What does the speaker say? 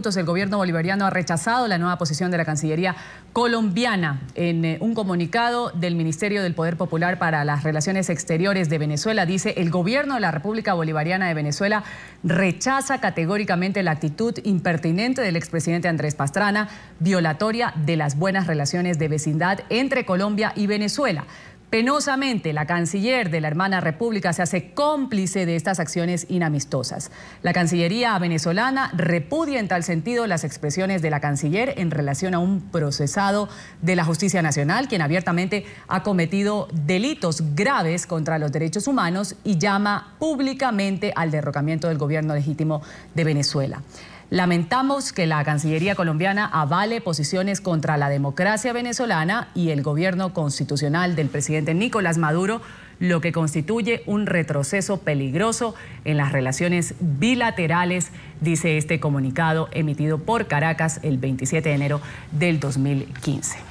El gobierno bolivariano ha rechazado la nueva posición de la Cancillería colombiana. En eh, un comunicado del Ministerio del Poder Popular para las Relaciones Exteriores de Venezuela dice el gobierno de la República Bolivariana de Venezuela rechaza categóricamente la actitud impertinente del expresidente Andrés Pastrana, violatoria de las buenas relaciones de vecindad entre Colombia y Venezuela. Penosamente, la canciller de la hermana república se hace cómplice de estas acciones inamistosas. La Cancillería venezolana repudia en tal sentido las expresiones de la canciller en relación a un procesado de la justicia nacional, quien abiertamente ha cometido delitos graves contra los derechos humanos y llama públicamente al derrocamiento del gobierno legítimo de Venezuela. Lamentamos que la Cancillería colombiana avale posiciones contra la democracia venezolana y el gobierno constitucional del presidente Nicolás Maduro, lo que constituye un retroceso peligroso en las relaciones bilaterales, dice este comunicado emitido por Caracas el 27 de enero del 2015.